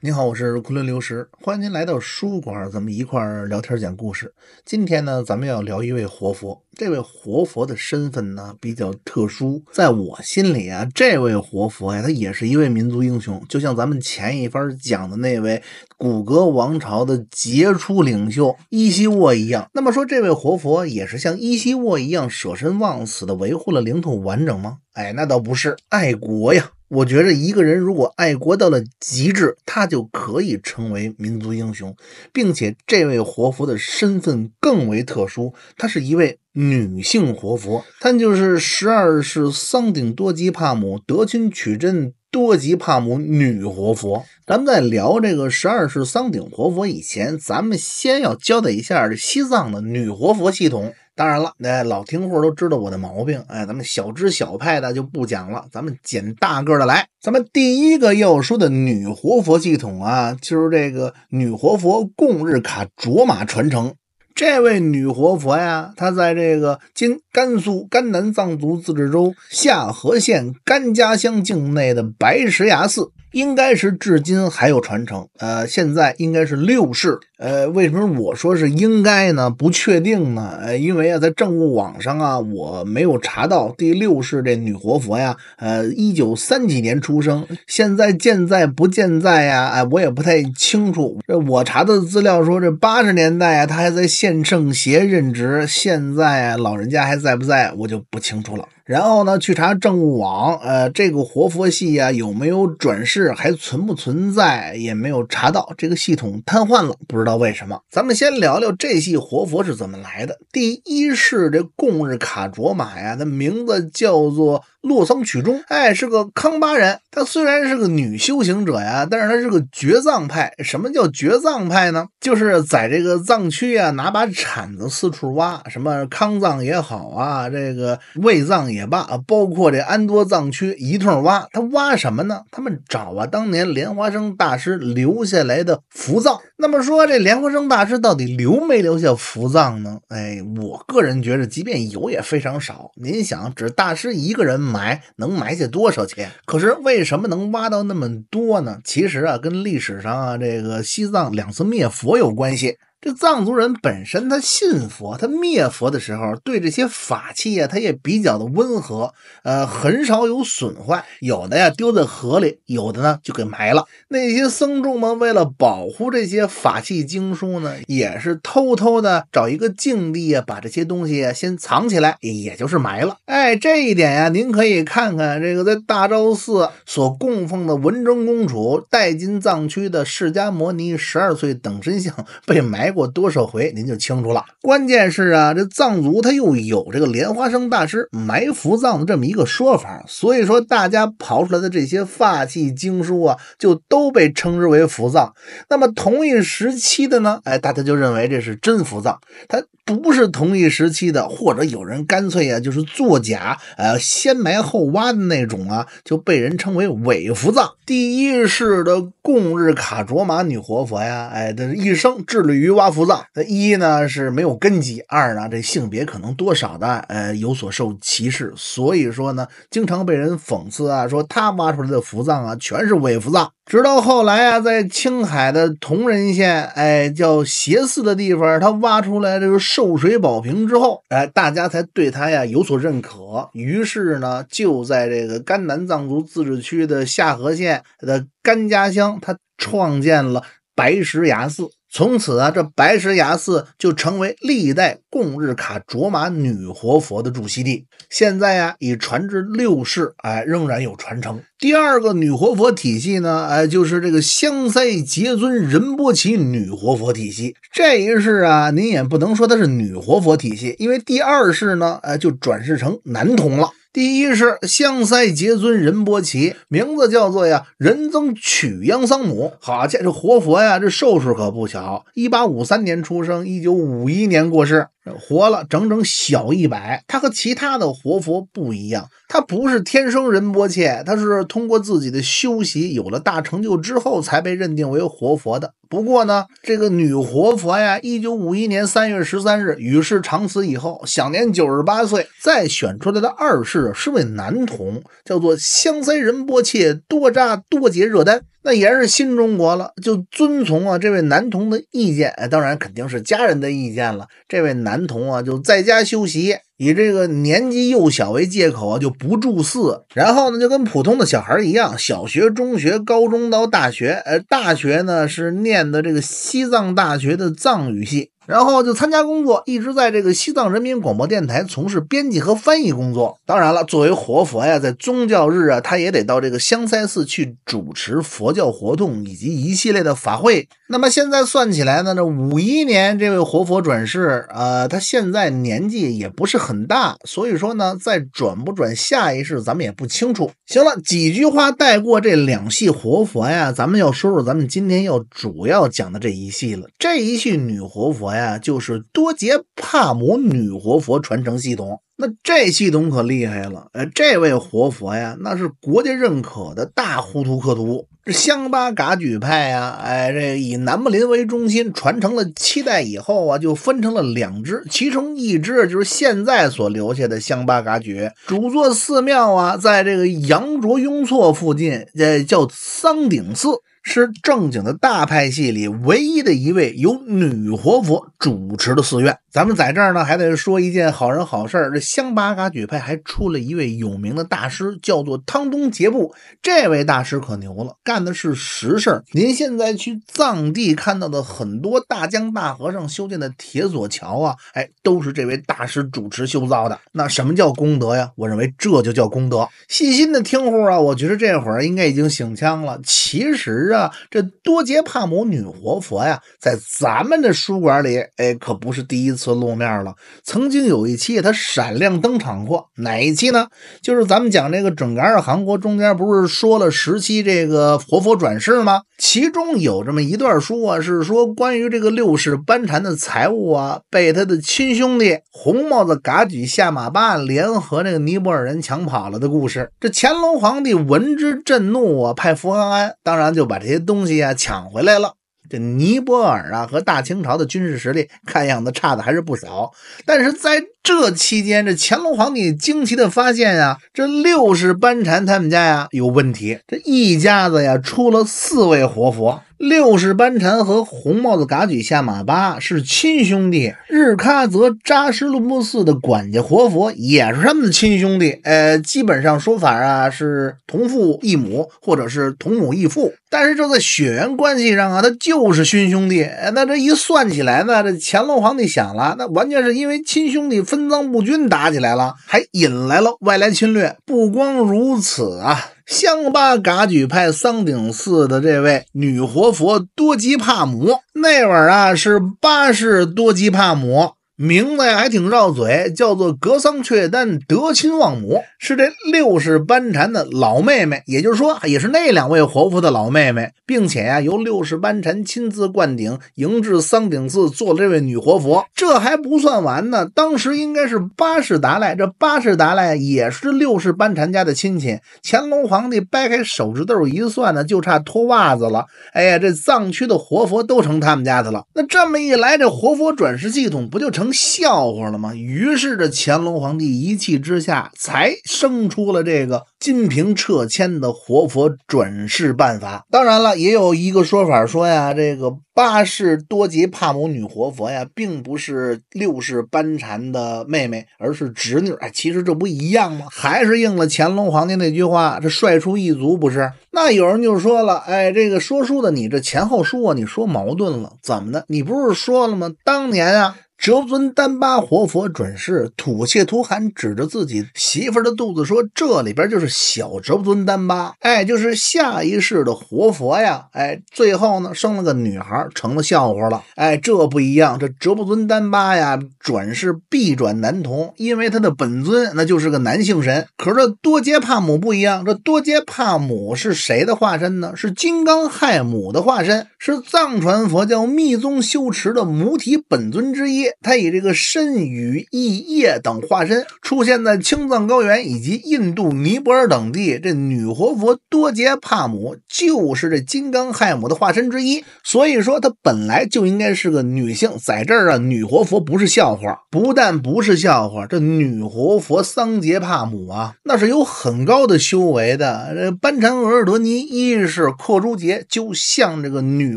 您好，我是昆仑刘石，欢迎您来到书馆，咱们一块儿聊天讲故事。今天呢，咱们要聊一位活佛。这位活佛的身份呢比较特殊，在我心里啊，这位活佛呀，他也是一位民族英雄，就像咱们前一番讲的那位古格王朝的杰出领袖伊西沃一样。那么说，这位活佛也是像伊西沃一样舍身忘死的维护了领土完整吗？哎，那倒不是，爱国呀。我觉着一个人如果爱国到了极致，他就可以成为民族英雄，并且这位活佛的身份更为特殊，她是一位女性活佛，她就是十二世桑顶多吉帕姆德钦曲珍多吉帕姆女活佛。咱们在聊这个十二世桑顶活佛以前，咱们先要交代一下这西藏的女活佛系统。当然了，那老听户都知道我的毛病，哎，咱们小支小派的就不讲了，咱们捡大个的来。咱们第一个要说的女活佛系统啊，就是这个女活佛贡日卡卓玛传承。这位女活佛呀，她在这个今甘肃甘南藏族自治州夏河县甘家乡境内的白石崖寺。应该是至今还有传承，呃，现在应该是六世，呃，为什么我说是应该呢？不确定呢，呃，因为啊，在政务网上啊，我没有查到第六世这女活佛呀，呃，一九三几年出生，现在健在不健在呀？哎，我也不太清楚。这我查的资料说这八十年代啊，她还在县政协任职，现在啊，老人家还在不在？我就不清楚了。然后呢，去查政务网，呃，这个活佛系啊有没有转世，还存不存在，也没有查到，这个系统瘫痪了，不知道为什么。咱们先聊聊这系活佛是怎么来的。第一世这贡日卡卓玛呀，他名字叫做。洛桑曲中，哎，是个康巴人。他虽然是个女修行者呀，但是他是个绝藏派。什么叫绝藏派呢？就是在这个藏区啊，拿把铲子四处挖，什么康藏也好啊，这个卫藏也罢，包括这安多藏区一通挖。他挖什么呢？他们找啊，当年莲花生大师留下来的福藏。那么说这莲花生大师到底留没留下福藏呢？哎，我个人觉得，即便有，也非常少。您想，只大师一个人。埋能埋下多少钱？可是为什么能挖到那么多呢？其实啊，跟历史上啊这个西藏两次灭佛有关系。这藏族人本身他信佛，他灭佛的时候对这些法器呀，他也比较的温和，呃，很少有损坏。有的呀丢在河里，有的呢就给埋了。那些僧众们为了保护这些法器经书呢，也是偷偷的找一个境地啊，把这些东西先藏起来，也就是埋了。哎，这一点呀，您可以看看这个在大昭寺所供奉的文成公主带进藏区的释迦摩尼十二岁等身像被埋。过多少回您就清楚了。关键是啊，这藏族他又有这个莲花生大师埋伏藏的这么一个说法，所以说大家刨出来的这些法器经书啊，就都被称之为伏藏。那么同一时期的呢，哎，大家就认为这是真伏藏，它不是同一时期的，或者有人干脆呀就是作假，呃，先埋后挖的那种啊，就被人称为伪伏藏。第一世的贡日卡卓玛女活佛呀，哎，这一生致力于挖。挖佛葬，那一呢是没有根基，二呢这性别可能多少的，呃有所受歧视，所以说呢，经常被人讽刺啊，说他挖出来的福葬啊全是伪福葬。直到后来啊，在青海的铜仁县，哎叫斜寺的地方，他挖出来这个寿水宝瓶之后，哎大家才对他呀有所认可。于是呢，就在这个甘南藏族自治区的夏河县的甘家乡，他创建了白石崖寺。从此啊，这白石崖寺就成为历代贡日卡卓玛女活佛的驻息地。现在啊，已传至六世，哎，仍然有传承。第二个女活佛体系呢，哎，就是这个香塞杰尊仁波齐女活佛体系。这一世啊，您也不能说它是女活佛体系，因为第二世呢，哎，就转世成男童了。第一是香塞杰尊仁波齐，名字叫做呀仁增曲央桑姆。好，这这活佛呀，这寿数可不小。一八五三年出生，一九五一年过世，活了整整小一百。他和其他的活佛不一样，他不是天生仁波切，他是通过自己的修习有了大成就之后，才被认定为活佛的。不过呢，这个女活佛呀，一九五一年三月十三日与世长辞以后，享年九十八岁。再选出来的二世是位男童，叫做香塞仁波切多扎多杰热丹。那也是新中国了，就遵从啊这位男童的意见，当然肯定是家人的意见了。这位男童啊就在家休息，以这个年纪幼小为借口啊就不住寺，然后呢就跟普通的小孩一样，小学、中学、高中到大学，呃，大学呢是念的这个西藏大学的藏语系。然后就参加工作，一直在这个西藏人民广播电台从事编辑和翻译工作。当然了，作为活佛呀，在宗教日啊，他也得到这个香塞寺去主持佛教活动以及一系列的法会。那么现在算起来呢，这五一年这位活佛转世，呃，他现在年纪也不是很大，所以说呢，再转不转下一世咱们也不清楚。行了几句话带过这两系活佛呀，咱们要说说咱们今天要主要讲的这一系了，这一系女活佛。呀，就是多杰帕姆女活佛传承系统。那这系统可厉害了，呃，这位活佛呀，那是国家认可的大呼图克图。这香巴噶举派啊，哎，这以南木林为中心传承了七代以后啊，就分成了两支，其中一支就是现在所留下的香巴噶举。主座寺庙啊，在这个羊卓雍措附近，呃，叫桑顶寺。是正经的大派系里唯一的一位由女活佛主持的寺院。咱们在这儿呢，还得说一件好人好事儿。这香巴嘎举派还出了一位有名的大师，叫做汤东杰布。这位大师可牛了，干的是实事儿。您现在去藏地看到的很多大江大河上修建的铁索桥啊，哎，都是这位大师主持修造的。那什么叫功德呀？我认为这就叫功德。细心的听户啊，我觉得这会儿应该已经醒枪了。其实。这多杰帕姆女活佛呀，在咱们的书馆里，哎，可不是第一次露面了。曾经有一期她闪亮登场过，哪一期呢？就是咱们讲这个整个尔韩国中间不是说了十期这个活佛转世吗？其中有这么一段书啊，是说关于这个六世班禅的财物啊，被他的亲兄弟红帽子噶举下马巴联合那个尼泊尔人抢跑了的故事。这乾隆皇帝闻之震怒啊，派福康安，当然就把。这些东西啊，抢回来了。这尼泊尔啊和大清朝的军事实力，看样子差的还是不少。但是，在这期间，这乾隆皇帝惊奇的发现啊，这六世班禅他们家呀有问题，这一家子呀出了四位活佛，六世班禅和红帽子噶举下马巴是亲兄弟，日喀则扎什伦布寺的管家活佛也是他们的亲兄弟，呃，基本上说法啊是同父异母或者是同母异父，但是这在血缘关系上啊，他就是亲兄弟，那这一算起来呢，这乾隆皇帝想了，那完全是因为亲兄弟。分赃不均，打起来了，还引来了外来侵略。不光如此啊，香巴噶举派桑顶寺的这位女活佛多吉帕姆，那会儿啊是八世多吉帕姆。名字还挺绕嘴，叫做格桑雀丹，德亲望母，是这六世班禅的老妹妹，也就是说也是那两位活佛的老妹妹，并且呀由六世班禅亲自灌顶迎至桑顶寺做这位女活佛。这还不算完呢，当时应该是八世达赖，这八世达赖也是六世班禅家的亲戚。乾隆皇帝掰开手指头一算呢，就差脱袜子了。哎呀，这藏区的活佛都成他们家的了。那这么一来，这活佛转世系统不就成？能笑话了吗？于是这乾隆皇帝一气之下，才生出了这个金瓶撤迁的活佛转世办法。当然了，也有一个说法说呀，这个八世多吉帕姆女活佛呀，并不是六世班禅的妹妹，而是侄女。哎，其实这不一样吗？还是应了乾隆皇帝那句话：“这帅出一族不是？”那有人就说了：“哎，这个说书的，你这前后书啊，你说矛盾了，怎么的？你不是说了吗？当年啊。”哲布尊丹巴活佛转世土切图汗指着自己媳妇的肚子说：“这里边就是小哲布尊丹巴，哎，就是下一世的活佛呀！哎，最后呢生了个女孩，成了笑话了。哎，这不一样，这哲布尊丹巴呀，转世必转男童，因为他的本尊那就是个男性神。可是这多杰帕姆不一样，这多杰帕姆是谁的化身呢？是金刚亥母的化身，是藏传佛教密宗修持的母体本尊之一。”他以这个身与意业等化身出现在青藏高原以及印度、尼泊尔等地。这女活佛多杰帕姆就是这金刚亥姆的化身之一，所以说她本来就应该是个女性。在这儿啊，女活佛不是笑话，不但不是笑话，这女活佛桑杰帕姆啊，那是有很高的修为的。这班禅额尔德尼一世阔珠杰就向这个女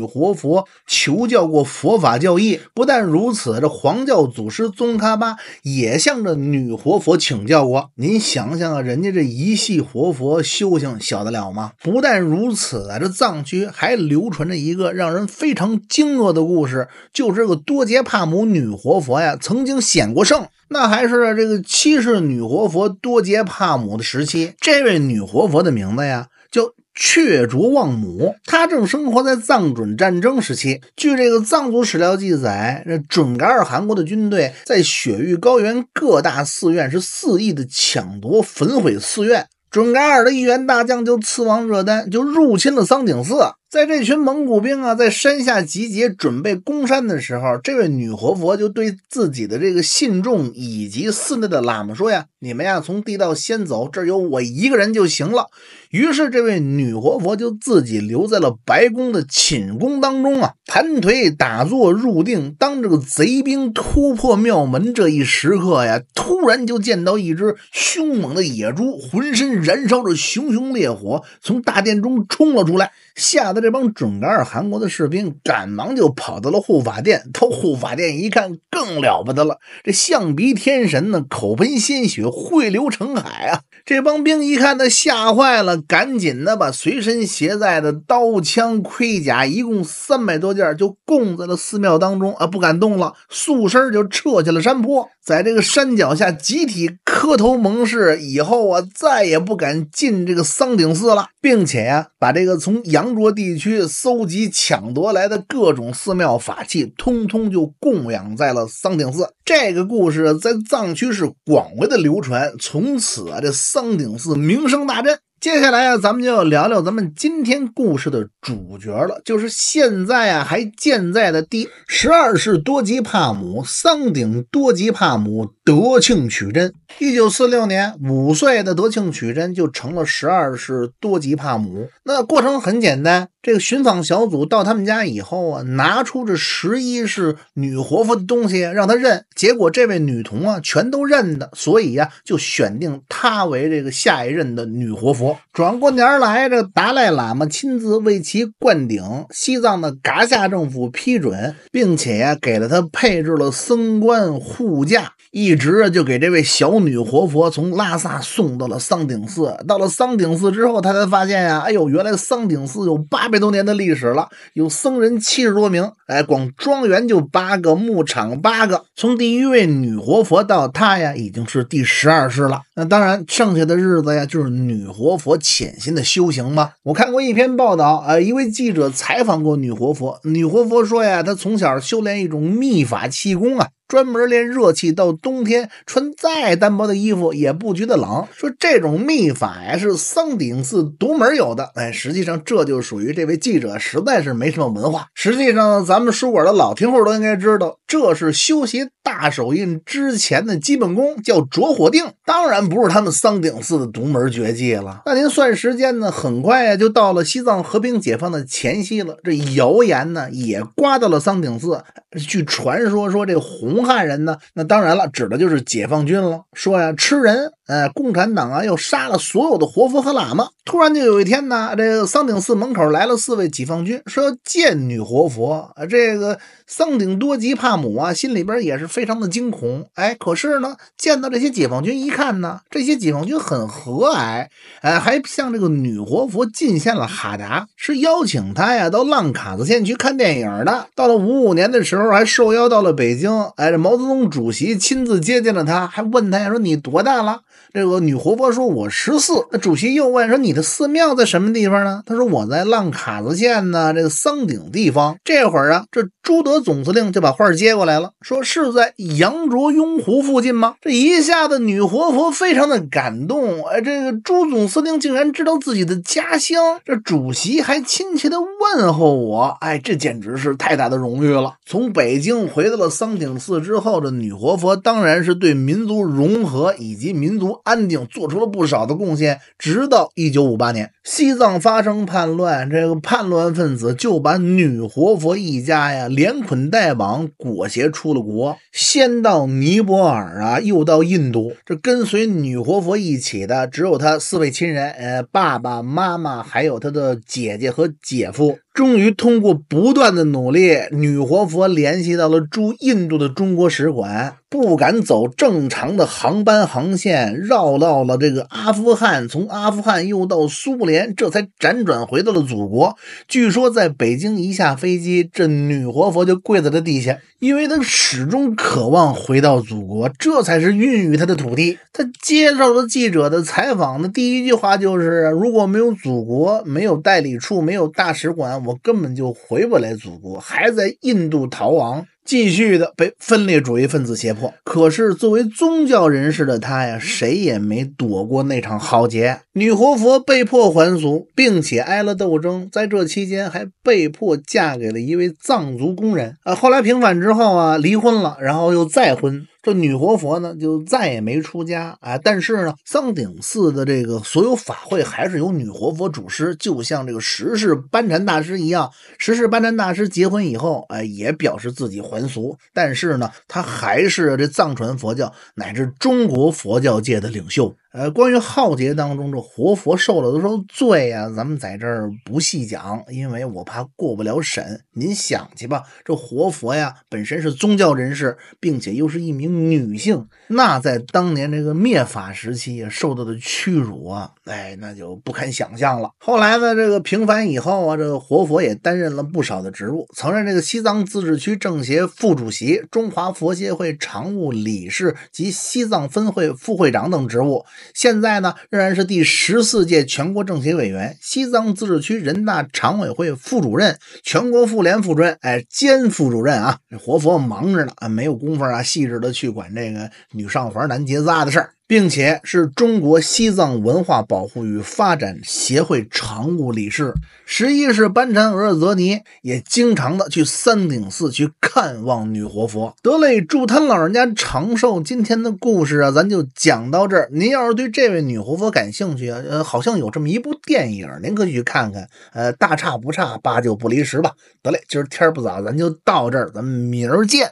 活佛求教过佛法教义。不但如此，这黄教祖师宗喀巴也向着女活佛请教过。您想想啊，人家这一系活佛修行小得了吗？不但如此啊，这藏区还流传着一个让人非常惊愕的故事，就是个多杰帕姆女活佛呀，曾经显过圣。那还是这个七世女活佛多杰帕姆的时期，这位女活佛的名字呀。却卓旺母，他正生活在藏准战争时期。据这个藏族史料记载，这准噶尔汗国的军队在雪域高原各大寺院是肆意的抢夺、焚毁寺院。准噶尔的一员大将就刺王热丹就入侵了桑顶寺。在这群蒙古兵啊，在山下集结准备攻山的时候，这位女活佛就对自己的这个信众以及寺内的喇嘛说呀：“你们呀，从地道先走，这有我一个人就行了。”于是，这位女活佛就自己留在了白宫的寝宫当中啊，盘腿打坐入定。当这个贼兵突破庙门这一时刻呀，突然就见到一只凶猛的野猪，浑身燃烧着熊熊烈火，从大殿中冲了出来。吓得这帮准噶尔汗国的士兵赶忙就跑到了护法殿，到护法殿一看，更了不得了。这象鼻天神呢，口喷鲜血，汇流成海啊！这帮兵一看，他吓坏了，赶紧的把随身携带的刀枪盔甲，一共三百多件，就供在了寺庙当中啊，不敢动了，素身就撤下了山坡。在这个山脚下集体磕头盟誓以后啊，再也不敢进这个桑顶寺了，并且呀，把这个从羊卓地区搜集抢夺来的各种寺庙法器，通通就供养在了桑顶寺。这个故事在藏区是广为的流传，从此啊，这桑顶寺名声大振。接下来啊，咱们就要聊聊咱们今天故事的主角了，就是现在啊还健在的第十二世多吉帕姆桑顶多吉帕姆德庆曲珍。一九四六年，五岁的德庆曲珍就成了十二世多吉帕姆。那过程很简单。这个寻访小组到他们家以后啊，拿出这十一世女活佛的东西让他认，结果这位女童啊全都认的，所以呀就选定她为这个下一任的女活佛。转过年来，这达赖喇嘛亲自为其灌顶，西藏的噶夏政府批准，并且给了他配置了僧官护驾，一直就给这位小女活佛从拉萨送到了桑顶寺。到了桑顶寺之后，他才发现呀，哎呦，原来桑顶寺有八百。多年的历史了，有僧人七十多名，哎，光庄园就八个，牧场八个。从第一位女活佛到她呀，已经是第十二世了。那当然，剩下的日子呀，就是女活佛潜心的修行吧。我看过一篇报道啊，一位记者采访过女活佛，女活佛说呀，她从小修炼一种秘法气功啊。专门练热气，到冬天穿再单薄的衣服也不觉得冷。说这种秘法呀，是桑顶寺独门有的。哎，实际上这就属于这位记者实在是没什么文化。实际上，咱们书馆的老听户都应该知道，这是修习大手印之前的基本功，叫着火定。当然不是他们桑顶寺的独门绝技了。那您算时间呢？很快呀，就到了西藏和平解放的前夕了。这谣言呢，也刮到了桑顶寺。据传说说，这红。红汉人呢？那当然了，指的就是解放军了。说呀，吃人。哎，共产党啊，又杀了所有的活佛和喇嘛。突然就有一天呢，这个桑顶寺门口来了四位解放军，说要见女活佛。这个桑顶多吉帕姆啊，心里边也是非常的惊恐。哎，可是呢，见到这些解放军一看呢，这些解放军很和蔼，哎，还向这个女活佛进献了哈达，是邀请他呀到浪卡子县去看电影的。到了五五年的时候，还受邀到了北京，哎，这毛泽东主席亲自接见了他，还问他呀说你多大了？这个女活佛说：“我十四。”那主席又问说：“你的寺庙在什么地方呢？”他说：“我在浪卡子县呢，这个桑顶地方。”这会儿啊，这。朱德总司令就把话接过来了，说是在羊卓雍湖附近吗？这一下子，女活佛非常的感动。哎，这个朱总司令竟然知道自己的家乡，这主席还亲切的问候我。哎，这简直是太大的荣誉了！从北京回到了桑顶寺之后，这女活佛当然是对民族融合以及民族安定做出了不少的贡献，直到一九五八年。西藏发生叛乱，这个叛乱分子就把女活佛一家呀，连捆带绑，裹挟出了国，先到尼泊尔啊，又到印度。这跟随女活佛一起的，只有他四位亲人，呃，爸爸妈妈，还有他的姐姐和姐夫。终于通过不断的努力，女活佛联系到了驻印度的中国使馆，不敢走正常的航班航线，绕到了这个阿富汗，从阿富汗又到苏联，这才辗转回到了祖国。据说在北京一下飞机，这女活佛就跪在了地下，因为她始终渴望回到祖国，这才是孕育她的土地。她接受了记者的采访的第一句话就是：“如果没有祖国，没有代理处，没有大使馆，我根本就回不来祖国，还在印度逃亡，继续的被分裂主义分子胁迫。可是作为宗教人士的他呀，谁也没躲过那场浩劫。女活佛被迫还俗，并且挨了斗争，在这期间还被迫嫁给了一位藏族工人啊。后来平反之后啊，离婚了，然后又再婚。这女活佛呢，就再也没出家啊。但是呢，桑顶寺的这个所有法会还是由女活佛主持，就像这个十世班禅大师一样。十世班禅大师结婚以后，哎，也表示自己还俗，但是呢，他还是这藏传佛教乃至中国佛教界的领袖。呃，关于浩劫当中这活佛受了多少罪啊，咱们在这儿不细讲，因为我怕过不了审。您想去吧，这活佛呀，本身是宗教人士，并且又是一名女性，那在当年这个灭法时期也受到的屈辱啊，哎，那就不堪想象了。后来呢，这个平反以后啊，这活佛也担任了不少的职务，曾任这个西藏自治区政协副主席、中华佛协会常务理事及西藏分会副会长等职务。现在呢，仍然是第十四届全国政协委员，西藏自治区人大常委会副主任，全国妇联副任，哎，兼副主任啊，这活佛忙着呢啊，没有工夫啊，细致的去管这个女上环男结扎的事儿。并且是中国西藏文化保护与发展协会常务理事。十一世班禅额尔泽尼也经常的去三顶寺去看望女活佛。得嘞，祝他老人家长寿。今天的故事啊，咱就讲到这儿。您要是对这位女活佛感兴趣啊，呃，好像有这么一部电影，您可以去看看。呃，大差不差，八九不离十吧。得嘞，今儿天儿不早，咱就到这儿，咱们明儿见。